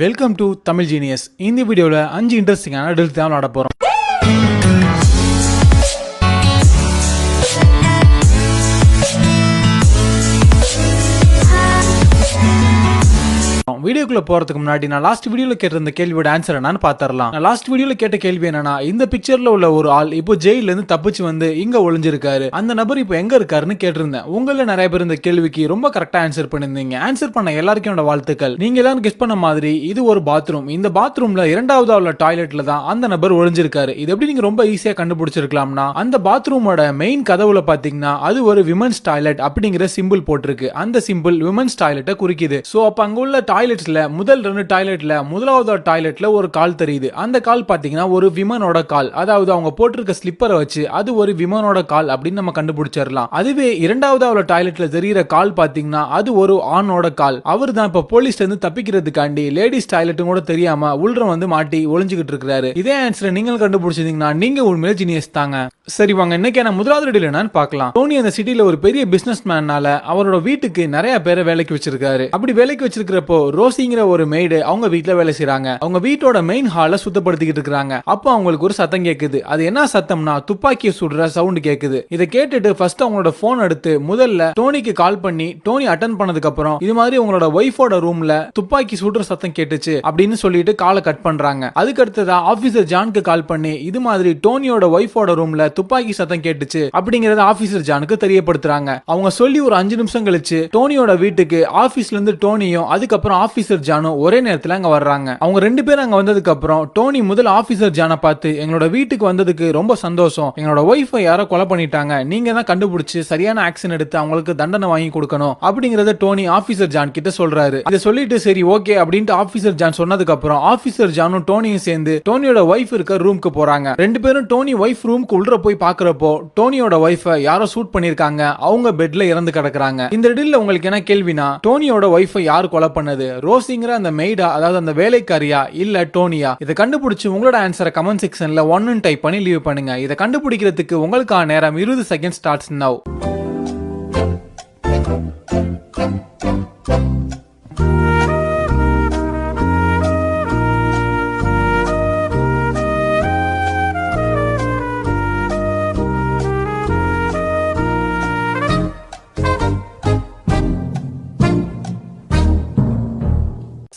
Welcome to Tamil genius இந்த வீடியோவில் அஞ்சு இன்ட்ரெஸ்டிங்கான டெல்ட் தான் விளாட போகிறோம் வீடியோக்குள்ள போறதுக்கு முன்னாடி நான் லாஸ்ட் வீடியோல கேட்டிருந்த கேள்வியோட ஆன்சர் என்னன்னு பாத்திரலாம் நான் லாஸ்ட் வீடியோல கேட்ட கேள்வி என்னன்னா இந்த பிக்சர்ல உள்ள ஒரு ஆள் இப்போ ஜெயில இருந்து தப்பிச்சு வந்து இங்க ஒளிஞ்சிருக்காரு அந்த நபர் இப்போ எங்க இருக்காருன்னு கேட்டிருந்தேன் உங்களில் நிறைய பேர் இந்த கேள்விக்கு ரொம்ப கரெக்டா ஆன்சர் பண்ணிருந்தீங்க ஆன்சர் பண்ண எல்லாருக்கும் என்னோட வாழ்த்துக்கள் நீங்க எல்லாரும் கெஸ் பண்ண மாதிரி இது ஒரு பாத்ரூம் இந்த பாத்ரூம்ல இரண்டாவது உள்ள டாய்லெட்ல தான் அந்த நபர் ஒளிஞ்சிருக்காரு இது எப்படி நீங்க ரொம்ப ஈஸியா கண்டுபிடிச்சிருக்கலாம்னா அந்த பாத்ரூமோட மெயின் கதவுல பாத்தீங்கன்னா அது ஒரு விமன்ஸ் டாய்லெட் அப்படிங்கிற சிம்பிள் போட்டிருக்கு அந்த சிம்பிள் விமன்ஸ் டாய்லெட்டை குறிக்குது சோ அப்ப அங்க உள்ள டாய்லெட் டாய்லெட்ஸில் முதல் ரெண்டு டாய்லெட்டில் முதலாவது டாய்லெட்டில் ஒரு கால் தெரியுது அந்த கால் பார்த்தீங்கன்னா ஒரு விமனோட கால் அதாவது அவங்க போட்டிருக்க ஸ்லிப்பரை வச்சு அது ஒரு விமனோட கால் அப்படின்னு நம்ம கண்டுபிடிச்சிடலாம் அதுவே இரண்டாவது அவளோட டாய்லெட்டில் தெரிகிற கால் பார்த்தீங்கன்னா அது ஒரு ஆணோட கால் அவர் தான் இப்போ போலீஸ்லேருந்து தப்பிக்கிறதுக்காண்டி லேடிஸ் டாய்லெட்டும் கூட தெரியாமல் உள்ற வந்து மாட்டி ஒளிஞ்சுக்கிட்டு இருக்கிறாரு இதே ஆன்சரை நீங்கள் கண்டுபிடிச்சிருந்தீங்கன்னா நீங்கள் உண்மையிலே ஜீனியஸ் தாங்க சரி வாங்க இன்னைக்கு முதலாவது டீல் என்னன்னு பார்க்கலாம் டோனி அந்த சிட்டில ஒரு பெரிய பிசினஸ் மேனால அவரோட வீட்டுக்கு நிறைய பேரை வேலைக்கு வச்சிருக்காரு அப்படி வேலைக்கு வச்சிருக்கிறப்போ ரோசிங்கிற ஒரு மெய்டு அவங்க வீட்டுல வேலை செய்யறாங்க அவங்க வீட்டோட மெயின் ஹால சுத்தப்படுத்திக்கிட்டு இருக்காங்க அப்போ அவங்களுக்கு ஒரு சத்தம் கேக்குது அது என்ன சத்தம்னா துப்பாக்கியை சுடுற சவுண்ட் கேக்குது இதை கேட்டுட்டு ஃபர்ஸ்ட் அவங்களோட போன் எடுத்து முதல்ல டோனிக்கு கால் பண்ணி டோனி அட்டன் பண்ணதுக்கு அப்புறம் இது மாதிரி உங்களோட ஒய்ஃபோட ரூம்ல துப்பாக்கி சுடுற சத்தம் கேட்டுச்சு அப்படின்னு சொல்லிட்டு காலை கட் பண்றாங்க அதுக்கு அடுத்ததா ஆபீசர் ஜான்க்கு கால் பண்ணி இது மாதிரி டோனியோட ஒய்ஃபோட ரூம்ல துப்பாக்கி சத்தம் கேட்டுச்சு அப்படிங்கறத ஆபீசர் ஜானுக்கு தெரியப்படுத்துறாங்க அவங்க சொல்லி ஒரு அஞ்சு நிமிஷம் கழிச்சு டோனியோட வீட்டுக்கு ஆபீஸ்ல இருந்து டோனியும் அதுக்கப்புறம் ஆபீசர் ஜானும் ஒரே நேரத்துல அங்க வர்றாங்க அவங்க ரெண்டு பேரும் அங்க வந்ததுக்கு அப்புறம் டோனி முதல் ஆபீசர் ஜானை பார்த்து எங்களோட வீட்டுக்கு வந்ததுக்கு ரொம்ப சந்தோஷம் எங்களோட ஒய்ஃப யாரோ கொலை பண்ணிட்டாங்க நீங்க தான் கண்டுபிடிச்சு சரியான ஆக்ஷன் எடுத்து அவங்களுக்கு தண்டனை வாங்கி கொடுக்கணும் அப்படிங்கறத டோனி ஆபீசர் ஜான் கிட்ட சொல்றாரு இதை சொல்லிட்டு சரி ஓகே அப்படின்ட்டு ஆபீசர் ஜான் சொன்னதுக்கு அப்புறம் ஆபீசர் ஜானும் டோனியும் சேர்ந்து டோனியோட ஒய்ஃப் இருக்க ரூம்க்கு போறாங்க ரெண்டு பேரும் டோனி ஒய்ஃப் ரூம்க்கு உள்ள போய் பாக்குறப்போ டோனியோட ஒய்ஃபை யாரோ சூட் பண்ணிருக்காங்க அவங்க பெட்ல இறந்து கிடக்குறாங்க இந்த இடத்துல உங்களுக்கு என்ன கேள்வினா டோனியோட ஒய்ஃபை யார் கொலை பண்ணது ரோசிங்கிற அந்த மெய்டா அதாவது அந்த வேலைக்காரியா இல்ல டோனியா இதை கண்டுபிடிச்சு உங்களோட ஆன்சரை கமெண்ட் செக்ஷன்ல ஒன்னு டைப் பண்ணி லீவ் பண்ணுங்க இதை கண்டுபிடிக்கிறதுக்கு உங்களுக்கான நேரம் இருபது செகண்ட் ஸ்டார்ட்ஸ் நவ்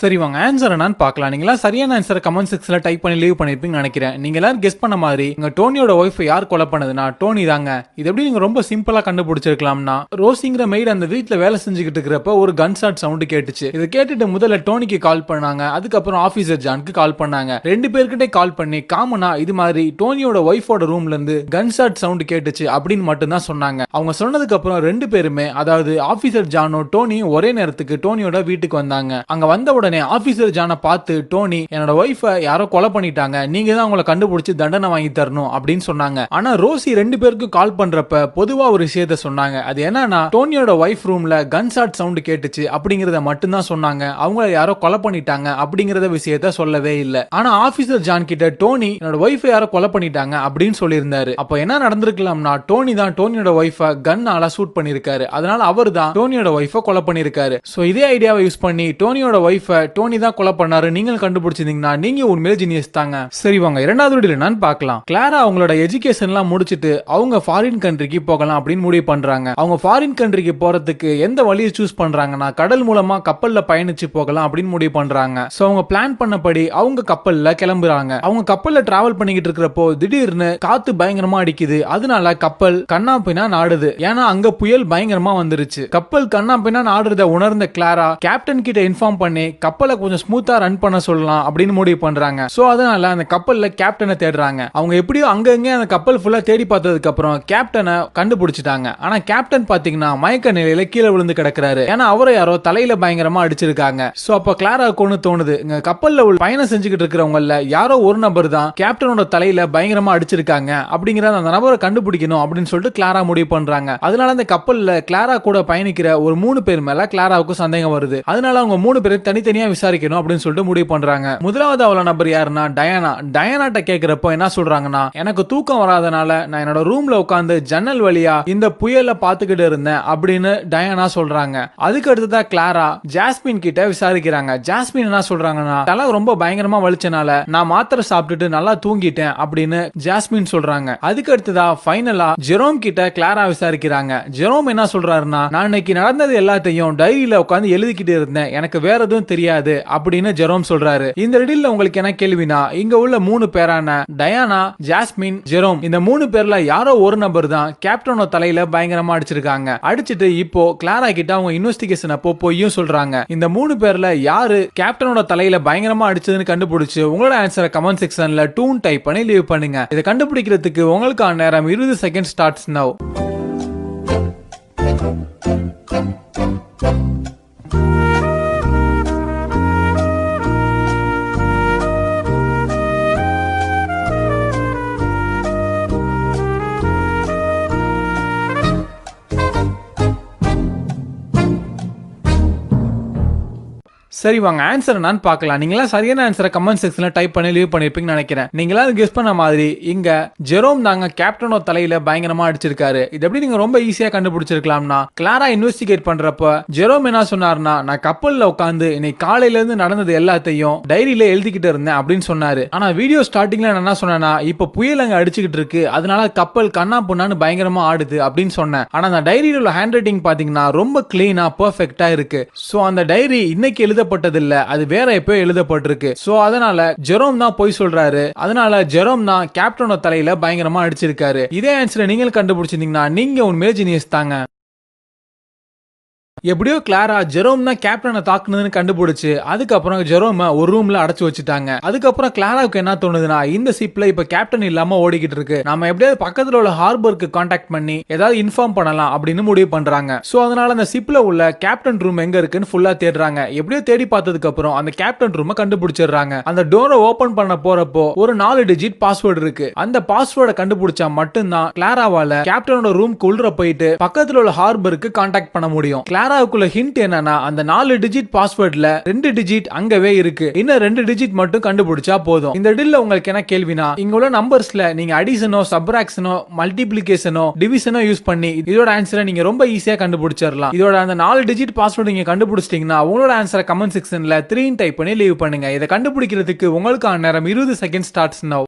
சரி வாங்க ஆன்சர் என்னன்னு பார்க்கலாம் நீங்களா சரியான ஆன்சர் கமெண்ட் செக்ஷன்ல டைப் பண்ணி லீவ் பண்ணிருப்பீங்கன்னு நினைக்கிறேன் நீங்க எல்லாரும் கெஸ் பண்ண மாதிரி உங்க டோனியோட ஒய்ஃப் யார் கொலை பண்ணதுனா டோனி தாங்க இது எப்படி நீங்க ரொம்ப சிம்பிளா கண்டுபிடிச்சிருக்கலாம்னா ரோசிங்கிற மெய்டு அந்த வீட்டுல வேலை செஞ்சுக்கிட்டு இருக்கிறப்ப ஒரு கன் ஷாட் சவுண்டு கேட்டுச்சு இதை கேட்டுட்டு முதல்ல டோனிக்கு கால் பண்ணாங்க அதுக்கப்புறம் ஆஃபீஸர் ஜானுக்கு கால் பண்ணாங்க ரெண்டு பேர்கிட்டே கால் பண்ணி காமனா இது மாதிரி டோனியோட ஒய்ஃபோட ரூம்ல இருந்து கன் ஷாட் சவுண்டு கேட்டுச்சு அப்படின்னு மட்டும்தான் சொன்னாங்க அவங்க சொன்னதுக்கு அப்புறம் ரெண்டு பேருமே அதாவது ஆஃபீஸர் ஜானோ டோனியும் ஒரே நேரத்துக்கு டோனியோட வீட்டுக்கு வந்தாங்க அங்க வந்த உடனே ஆபீசர் ஜானை பார்த்து டோனி என்னோட ஒய்ஃபை யாரோ கொலை பண்ணிட்டாங்க நீங்க தான் அவங்கள கண்டுபிடிச்சு தண்டனை வாங்கி தரணும் அப்படின்னு சொன்னாங்க ஆனா ரோசி ரெண்டு பேருக்கும் கால் பண்றப்ப பொதுவா ஒரு விஷயத்த சொன்னாங்க அது என்னன்னா டோனியோட ஒய்ஃப் ரூம்ல கன் ஷாட் சவுண்டு கேட்டுச்சு அப்படிங்கறத மட்டும்தான் சொன்னாங்க அவங்கள யாரோ கொலை பண்ணிட்டாங்க அப்படிங்கறத விஷயத்த சொல்லவே இல்லை ஆனா ஆபீசர் ஜான் கிட்ட டோனி என்னோட ஒய்ஃபை யாரோ கொலை பண்ணிட்டாங்க அப்படின்னு சொல்லியிருந்தாரு அப்ப என்ன நடந்திருக்கலாம்னா டோனி தான் டோனியோட ஒய்ஃபை கன்னால சூட் பண்ணிருக்காரு அதனால அவர் தான் டோனியோட ஒய்ஃபை கொலை பண்ணிருக்காரு சோ இதே ஐடியாவை யூஸ் பண்ணி டோனியோட ஒய்ஃபை டோனி தான் கொலை பண்ணாரு நீங்களும் கண்டுபிடிச்சிருந்தீங்கன்னா நீங்க உண்மையிலே ஜீனியஸ் தாங்க சரி வாங்க இரண்டாவது வீடு என்னன்னு பார்க்கலாம் கிளாரா அவங்களோட எஜுகேஷன்லாம் முடிச்சுட்டு அவங்க ஃபாரின் கண்ட்ரிக்கு போகலாம் அப்படின்னு முடிவு பண்றாங்க அவங்க ஃபாரின் கண்ட்ரிக்கு போறதுக்கு எந்த வழியை சூஸ் பண்றாங்கன்னா கடல் மூலமா கப்பல்ல பயணிச்சு போகலாம் அப்படின்னு முடிவு பண்றாங்க ஸோ அவங்க பிளான் பண்ணபடி அவங்க கப்பல்ல கிளம்புறாங்க அவங்க கப்பல்ல டிராவல் பண்ணிக்கிட்டு இருக்கிறப்போ திடீர்னு காத்து பயங்கரமா அடிக்குது அதனால கப்பல் கண்ணா பின்னா நாடுது ஏன்னா அங்க புயல் பயங்கரமா வந்துருச்சு கப்பல் கண்ணா பின்னா நாடுறத உணர்ந்த கிளாரா கேப்டன் கிட்ட இன்ஃபார்ம் பண்ணி கப்பலை கொஞ்சம் ஸ்மூத்தா ரன் பண்ண சொல்லலாம் அப்படின்னு முடிவு பண்றாங்க ஸோ அதனால அந்த கப்பல்ல கேப்டனை தேடுறாங்க அவங்க எப்படியோ அங்கங்க அந்த கப்பல் ஃபுல்லா தேடி பார்த்ததுக்கு அப்புறம் கேப்டனை கண்டுபிடிச்சிட்டாங்க ஆனா கேப்டன் பாத்தீங்கன்னா மயக்க நிலையில கீழே விழுந்து கிடக்குறாரு ஏன்னா அவரை யாரோ தலையில பயங்கரமா அடிச்சிருக்காங்க ஸோ அப்ப கிளாரா கொண்டு தோணுது இங்க கப்பல்ல பயணம் செஞ்சுக்கிட்டு இருக்கிறவங்கள யாரோ ஒரு நபர் தான் கேப்டனோட தலையில பயங்கரமா அடிச்சிருக்காங்க அப்படிங்கிற அந்த நபரை கண்டுபிடிக்கணும் அப்படின்னு சொல்லிட்டு கிளாரா முடிவு பண்றாங்க அதனால அந்த கப்பல்ல கிளாரா கூட பயணிக்கிற ஒரு மூணு பேர் மேல கிளாராவுக்கு சந்தேகம் வருது அதனால அவங்க மூணு பேரும் தனித்தனி தனித்தனியா விசாரிக்கணும் அப்படின்னு சொல்லிட்டு முடிவு பண்றாங்க முதலாவது அவள நபர் யாருன்னா டயானா டயானாட்ட கேக்குறப்ப என்ன சொல்றாங்கன்னா எனக்கு தூக்கம் வராதனால நான் என்னோட ரூம்ல உட்காந்து ஜன்னல் வழியா இந்த புயல பாத்துக்கிட்டு இருந்தேன் அப்படின்னு டயானா சொல்றாங்க அதுக்கு அடுத்ததா கிளாரா ஜாஸ்மின் கிட்ட விசாரிக்கிறாங்க ஜாஸ்மின் என்ன சொல்றாங்கன்னா தலை ரொம்ப பயங்கரமா வலிச்சனால நான் மாத்திரை சாப்பிட்டுட்டு நல்லா தூங்கிட்டேன் அப்படின்னு ஜாஸ்மின் சொல்றாங்க அதுக்கு அடுத்ததா பைனலா ஜெரோம் கிட்ட கிளாரா விசாரிக்கிறாங்க ஜெரோம் என்ன சொல்றாருன்னா நான் இன்னைக்கு நடந்தது எல்லாத்தையும் டைரியில உட்காந்து எழுதிக்கிட்டு இருந்தேன் எனக்கு வேற எதுவும் தெரியாது தெரியாது அப்படின்னு ஜெரோம் சொல்றாரு இந்த ரெடில்ல உங்களுக்கு என்ன கேள்வினா இங்க உள்ள மூணு பேரான டயானா ஜாஸ்மின் ஜெரோம் இந்த மூணு பேர்ல யாரோ ஒரு நபர் தான் கேப்டனோ தலையில பயங்கரமா அடிச்சிருக்காங்க அடிச்சிட்டு இப்போ கிளாரா கிட்ட அவங்க இன்வெஸ்டிகேஷன் அப்போ போயும் சொல்றாங்க இந்த மூணு பேர்ல யாரு கேப்டனோட தலையில பயங்கரமா அடிச்சதுன்னு கண்டுபிடிச்சு உங்களோட ஆன்சரை கமெண்ட் செக்ஷன்ல டூன் டைப் பண்ணி லீவ் பண்ணுங்க இதை கண்டுபிடிக்கிறதுக்கு உங்களுக்கான நேரம் இருபது second starts now Thank you. சரி வாங்க ஆன்சர் என்னன்னு பார்க்கலாம் நீங்களாம் சரியான ஆன்சரை கமெண்ட் செக்ஷன்ல டைப் பண்ணி லீவ் பண்ணிருப்பீங்கன்னு நினைக்கிறேன் நீங்களா கெஸ் பண்ண மாதிரி இங்க ஜெரோம் தாங்க கேப்டனோ தலையில பயங்கரமா அடிச்சிருக்காரு இது எப்படி நீங்க ரொம்ப ஈஸியா கண்டுபிடிச்சிருக்கலாம்னா கிளாரா இன்வெஸ்டிகேட் பண்றப்ப ஜெரோம் என்ன சொன்னார்னா நான் கப்பல்ல உட்காந்து இன்னைக்கு காலையில இருந்து நடந்தது எல்லாத்தையும் டைரியில எழுதிக்கிட்டு இருந்தேன் அப்படின்னு சொன்னாரு ஆனா வீடியோ ஸ்டார்டிங்ல நான் என்ன சொன்னேன்னா இப்ப புயல் அங்க அடிச்சுக்கிட்டு இருக்கு அதனால கப்பல் கண்ணா பொண்ணான்னு பயங்கரமா ஆடுது அப்படின்னு சொன்னேன் ஆனா அந்த டைரியில உள்ள ஹேண்ட் ரைட்டிங் பாத்தீங்கன்னா ரொம்ப கிளீனா பர்ஃபெக்டா இருக்கு சோ அந்த டைரி இன்னைக்கு எழுதப்பட்ட எழுதப்பட்டதில்ல அது வேற எப்பயோ எழுதப்பட்டிருக்கு சோ அதனால ஜெரோம் தான் போய் சொல்றாரு அதனால ஜெரோம் தான் கேப்டனோட தலையில பயங்கரமா அடிச்சிருக்காரு இதே ஆன்சர் நீங்களும் கண்டுபிடிச்சிருந்தீங்கன்னா நீங்க உண்மையிலே ஜீனியஸ் தாங்க எப்படியோ கிளாரா ஜெரோம்னா கேப்டனை தாக்குனதுன்னு கண்டுபிடிச்சு அதுக்கப்புறம் ஜெரோம ஒரு ரூம்ல அடைச்சு வச்சுட்டாங்க அதுக்கப்புறம் கிளாராவுக்கு என்ன தோணுதுன்னா இந்த சிப்ல இப்ப கேப்டன் இல்லாம ஓடிக்கிட்டு இருக்கு நம்ம எப்படியாவது பக்கத்துல உள்ள ஹார்பருக்கு கான்டாக்ட் பண்ணி ஏதாவது இன்ஃபார்ம் பண்ணலாம் அப்படின்னு முடிவு பண்றாங்க சோ அதனால அந்த சிப்ல உள்ள கேப்டன் ரூம் எங்க இருக்குன்னு ஃபுல்லா தேடுறாங்க எப்படியோ தேடி பார்த்ததுக்கு அப்புறம் அந்த கேப்டன் ரூமை கண்டுபிடிச்சிடுறாங்க அந்த டோரை ஓபன் பண்ண போறப்போ ஒரு நாலு டிஜிட் பாஸ்வேர்டு இருக்கு அந்த பாஸ்வேர்டை கண்டுபிடிச்சா மட்டும்தான் கிளாராவால கேப்டனோட ரூம் உள்ள போயிட்டு பக்கத்துல உள்ள ஹார்பருக்கு கான்டாக்ட் பண்ண முடியும் டேராவுக்குள்ள ஹிண்ட் என்னன்னா அந்த நாலு டிஜிட் பாஸ்வேர்ட்ல ரெண்டு டிஜிட் அங்கவே இருக்கு இன்னும் ரெண்டு டிஜிட் மட்டும் கண்டுபிடிச்சா போதும் இந்த டில்ல உங்களுக்கு என்ன கேள்வினா இங்க உள்ள நம்பர்ஸ்ல நீங்க அடிஷனோ சப்ராக்ஷனோ மல்டிபிளிகேஷனோ டிவிஷனோ யூஸ் பண்ணி இதோட ஆன்சரை நீங்க ரொம்ப ஈஸியா கண்டுபிடிச்சிடலாம் இதோட அந்த நாலு டிஜிட் பாஸ்வேர்டு நீங்க கண்டுபிடிச்சிட்டீங்கன்னா உங்களோட ஆன்சரை கமெண்ட் செக்ஷன்ல த்ரீ டைப் பண்ணி லீவ் பண்ணுங்க இதை கண்டுபிடிக்கிறதுக்கு உங்களுக்கான நேரம் இருபது செகண்ட் ஸ்டார்ட்ஸ் நவ்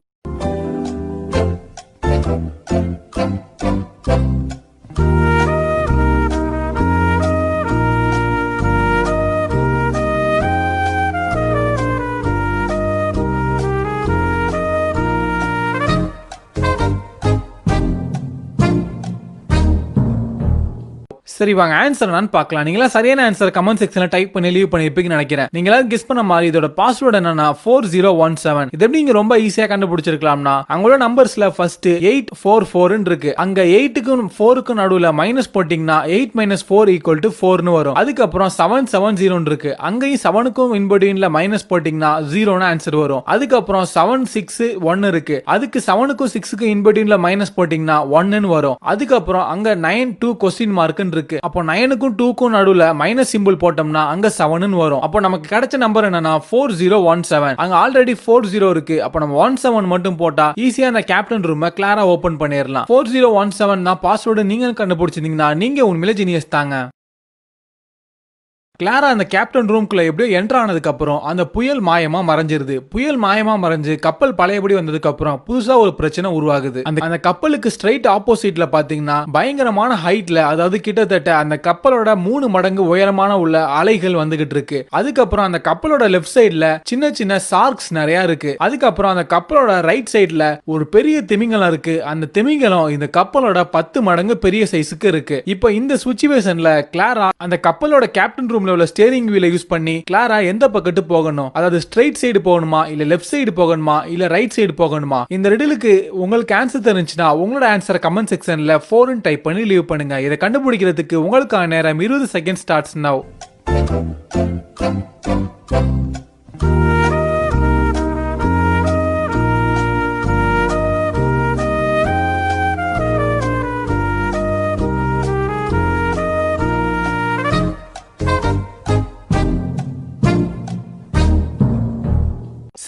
சரி வாங்க ஆன்சர் என்னன்னு பார்க்கலாம் நீங்களா சரியான ஆன்சர் கமெண்ட் செக்ஷன்ல டைப் பண்ணி லீவ் பண்ணிருப்பீங்கன்னு நினைக்கிறேன் நீங்களா கெஸ் பண்ண மாதிரி இதோட பாஸ்வேர்டு என்னன்னா ஃபோர் ஜீரோ ஒன் செவன் இது எப்படி நீங்க ரொம்ப ஈஸியா கண்டுபிடிச்சிருக்கலாம்னா அவங்களோட நம்பர்ஸ்ல ஃபர்ஸ்ட் எயிட் ஃபோர் ஃபோர்னு இருக்கு அங்க எயிட்டுக்கும் ஃபோருக்கும் நடுவில் மைனஸ் போட்டிங்கன்னா eight minus four equal to ஃபோர்னு வரும் அதுக்கப்புறம் செவன் செவன் ஜீரோன்னு இருக்கு அங்கேயும் செவனுக்கும் இன்படின்ல மைனஸ் போட்டிங்கன்னா ஜீரோன்னு ஆன்சர் வரும் அதுக்கப்புறம் செவன் சிக்ஸ் ஒன்னு இருக்கு அதுக்கு செவனுக்கும் சிக்ஸுக்கும் இன்படின்ல மைனஸ் போட்டிங்கன்னா ஒன்னு வரும் அதுக்கப்புறம் அங்க நைன் டூ கொஸ்டின் மார்க்குன்னு இருக்கு இருக்கு அப்போ நைனுக்கும் டூக்கும் நடுவுல மைனஸ் சிம்பிள் போட்டோம்னா அங்க செவன் வரும் அப்போ நமக்கு கிடைச்ச நம்பர் என்னன்னா ஃபோர் ஜீரோ ஒன் செவன் அங்க ஆல்ரெடி ஃபோர் ஜீரோ இருக்கு அப்போ நம்ம ஒன் செவன் மட்டும் போட்டா ஈஸியா அந்த கேப்டன் ரூம் கிளாரா ஓபன் பண்ணிடலாம் four zero one seven password நீங்க கண்டுபிடிச்சிருந்தீங்கன்னா நீங்க உண்மையில ஜீனியஸ் தாங்க கிளாரா அந்த கேப்டன் ரூம்குள்ள எப்படியோ ஆனதுக்கு அப்புறம் அந்த புயல் மாயமாக மறைஞ்சிருது புயல் மாயமாக மறைஞ்சு கப்பல் பழையபடி வந்ததுக்கப்புறம் புதுசாக ஒரு பிரச்சனை உருவாகுது அந்த அந்த கப்பலுக்கு ஸ்ட்ரைட் ஆப்போசிட்டில் பார்த்தீங்கன்னா பயங்கரமான ஹைட்டில் அதாவது கிட்டத்தட்ட அந்த கப்பலோட மூணு மடங்கு உயரமான உள்ள அலைகள் வந்துகிட்டு இருக்கு அதுக்கப்புறம் அந்த கப்பலோட லெஃப்ட் சைடில் சின்ன சின்ன சார்க்ஸ் நிறையா இருக்கு அதுக்கப்புறம் அந்த கப்பலோட ரைட் சைடில் ஒரு பெரிய திமிங்கலம் இருக்கு அந்த திமிங்கலம் இந்த கப்பலோட பத்து மடங்கு பெரிய சைஸுக்கு இருக்கு இப்போ இந்த சுச்சுவேஷனில் கிளாரா அந்த கப்பலோட கேப்டன் ரூம்ல ஆப்ஷன்ல உள்ள ஸ்டேரிங் வீல யூஸ் பண்ணி கிளாரா எந்த பக்கத்து போகணும் அதாவது ஸ்ட்ரைட் சைடு போகணுமா இல்ல லெஃப்ட் சைடு போகணுமா இல்ல ரைட் சைடு போகணுமா இந்த ரெடிலுக்கு உங்களுக்கு ஆன்சர் தெரிஞ்சுன்னா உங்களோட ஆன்சரை கமெண்ட் செக்ஷன்ல ஃபோர்னு டைப் பண்ணி லீவ் பண்ணுங்க இதை கண்டுபிடிக்கிறதுக்கு உங்களுக்கான நேரம் இருபது செகண்ட் ஸ்டார்ட்ஸ் நவ்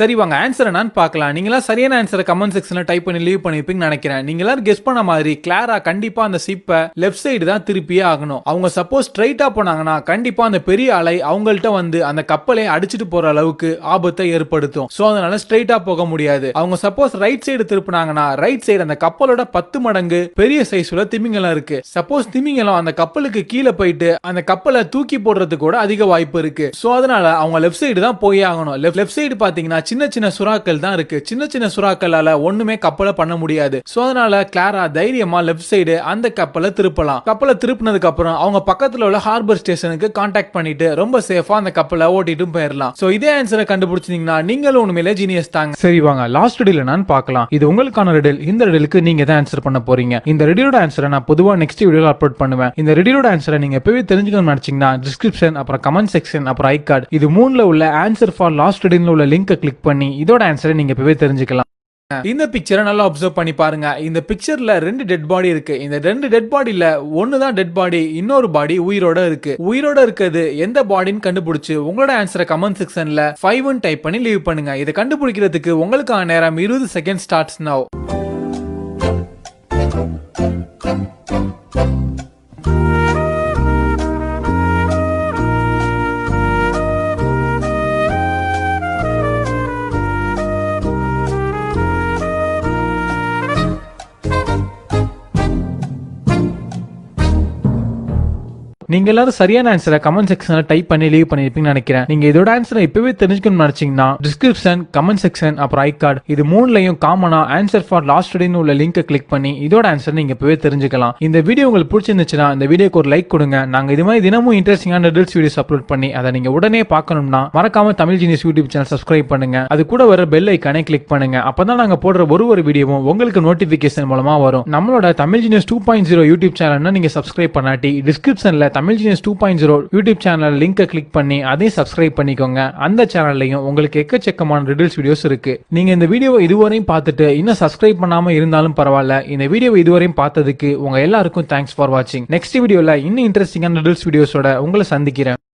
சரி வாங்க ஆன்சர் என்னன்னு பார்க்கலாம் நீங்களாம் சரியான ஆன்சரை கமெண்ட் செக்ஷனில் டைப் பண்ணி லீவ் பண்ணிருப்பீங்கன்னு நினைக்கிறேன் நீங்களாம் கெஸ்ட் பண்ண மாதிரி கிளாரா கண்டிப்பா அந்த சிப்பை லெஃப்ட் சைடு தான் திருப்பியே ஆகணும் அவங்க சப்போஸ் ஸ்ட்ரைட்டா போனாங்கன்னா கண்டிப்பா அந்த பெரிய அலை அவங்கள்ட்ட வந்து அந்த கப்பலை அடிச்சுட்டு போற அளவுக்கு ஆபத்தை ஏற்படுத்தும் ஸோ அதனால ஸ்ட்ரைட்டா போக முடியாது அவங்க சப்போஸ் ரைட் சைடு திருப்பினாங்கன்னா ரைட் சைடு அந்த கப்பலோட பத்து மடங்கு பெரிய சைஸ்ல திமிங்கலம் இருக்கு சப்போஸ் திமிங்கலம் அந்த கப்பலுக்கு கீழே போயிட்டு அந்த கப்பலை தூக்கி போடுறதுக்கு கூட அதிக வாய்ப்பு இருக்கு ஸோ அதனால அவங்க லெஃப்ட் சைடு தான் போய் ஆகணும் லெஃப்ட் சைடு பாத்தீங்கன்னா சின்ன சின்ன சுறாக்கள் தான் இருக்கு சின்ன சின்ன சுறாக்களால ஒண்ணுமே கப்பலை பண்ண முடியாது சோ அதனால கிளாரா தைரியமா லெஃப்ட் சைடு அந்த கப்பலை திருப்பலாம் கப்பலை திருப்பினதுக்கு அப்புறம் அவங்க பக்கத்துல உள்ள ஹார்பர் ஸ்டேஷனுக்கு கான்டாக்ட் பண்ணிட்டு ரொம்ப சேஃபா அந்த கப்பலை ஓட்டிட்டும் போயிடலாம் சோ இதே ஆன்சரை கண்டுபிடிச்சிங்கன்னா நீங்களும் உண்மையில ஜீனியஸ் தாங்க சரி வாங்க லாஸ்ட் ரெடில் நான் பார்க்கலாம் இது உங்களுக்கான ரெடில் இந்த ரெடிலுக்கு நீங்க தான் ஆன்சர் பண்ண போறீங்க இந்த ரெடியோட ஆன்சரை நான் பொதுவாக நெக்ஸ்ட் வீடியோ அப்லோட் பண்ணுவேன் இந்த ரெடியோட ஆன்சரை நீங்க எப்பவே தெரிஞ்சுக்கணும்னு நினைச்சீங்கன்னா டிஸ்கிரிப்ஷன் அப்புறம் கமெண்ட் செக்ஷன் அப்புறம் ஐ கார்டு இது மூணுல உள்ள ஆன்சர் ஃபார் லாஸ்ட் ரெடில் உள்ள லிங்க் கிளிக் பண்ணி இதோட ஆன்சரை நீங்கள் இப்போவே தெரிஞ்சுக்கலாம் இந்த பிக்சரை நல்லா அப்சர்வ் பண்ணி பாருங்க இந்த பிக்சர்ல ரெண்டு டெட் பாடி இருக்கு இந்த ரெண்டு டெட் பாடியில ஒன்னு தான் டெட் பாடி இன்னொரு பாடி உயிரோட இருக்கு உயிரோட இருக்கிறது எந்த பாடின்னு கண்டுபிடிச்சு உங்களோட ஆன்சரை கமெண்ட் செக்ஷன்ல ஃபைவ் ஒன் டைப் பண்ணி லீவ் பண்ணுங்க இதை கண்டுபிடிக்கிறதுக்கு உங்களுக்கான நேரம் இருபது second starts now Thank you. நீங்க எல்லாரும் சரியான ஆன்சரை கமெண்ட் செக்ஷன்ல டைப் பண்ணி லீவ் பண்ணிருப்பீங்கன்னு நினைக்கிறேன் நீங்க இதோட ஆன்சரை இப்பவே தெரிஞ்சுக்கணும்னு நினைச்சீங்கன்னா டிஸ்கிரிப்ஷன் கமெண்ட் செக்ஷன் அப்புறம் ஐ கார்டு இது மூணுலையும் காமனா ஆன்சர் ஃபார் லாஸ்ட் டேன்னு உள்ள லிங்கை கிளிக் பண்ணி இதோட ஆன்சர் நீங்க இப்பவே தெரிஞ்சுக்கலாம் இந்த வீடியோ உங்களுக்கு பிடிச்சிருந்துச்சுன்னா இந்த வீடியோக்கு ஒரு லைக் கொடுங்க நாங்க இது மாதிரி தினமும் இன்ட்ரெஸ்டிங்கான ரில்ஸ் வீடியோஸ் அப்லோட் பண்ணி அதை நீங்க உடனே பார்க்கணும்னா மறக்காம Tamil genius YouTube channel subscribe பண்ணுங்க அது கூட வர பெல் ஐக்கானே கிளிக் பண்ணுங்க அப்பதான் நாங்க போடுற ஒரு ஒரு வீடியோவும் உங்களுக்கு நோட்டிபிகேஷன் மூலமா வரும் நம்மளோட Tamil genius two point zero YouTube channel நீங்க சப்ஸ்கிரைப் பண்ணாட்டி டிஸ்கிரிப்ஷன்ல Tamil genius two point zero YouTube channel லிங்கை கிளிக் பண்ணி அதையும் சப்ஸ்கிரைப் பண்ணிக்கோங்க அந்த சேனல்லையும் உங்களுக்கு எக்கச்சக்கமான ரிடில்ஸ் வீடியோஸ் இருக்கு நீங்க இந்த வீடியோவை இதுவரையும் பார்த்துட்டு இன்னும் சப்ஸ்கிரைப் பண்ணாம இருந்தாலும் பரவாயில்ல இந்த வீடியோவை இதுவரையும் பார்த்ததுக்கு உங்க எல்லாருக்கும் தேங்க்ஸ் ஃபார் வாட்சிங் நெக்ஸ்ட் வீடியோல இன்னும் இன்ட்ரெஸ்டிங்கான ரிடில்ஸ் வீடியோஸோட உங்களை சந்திக்கிறேன்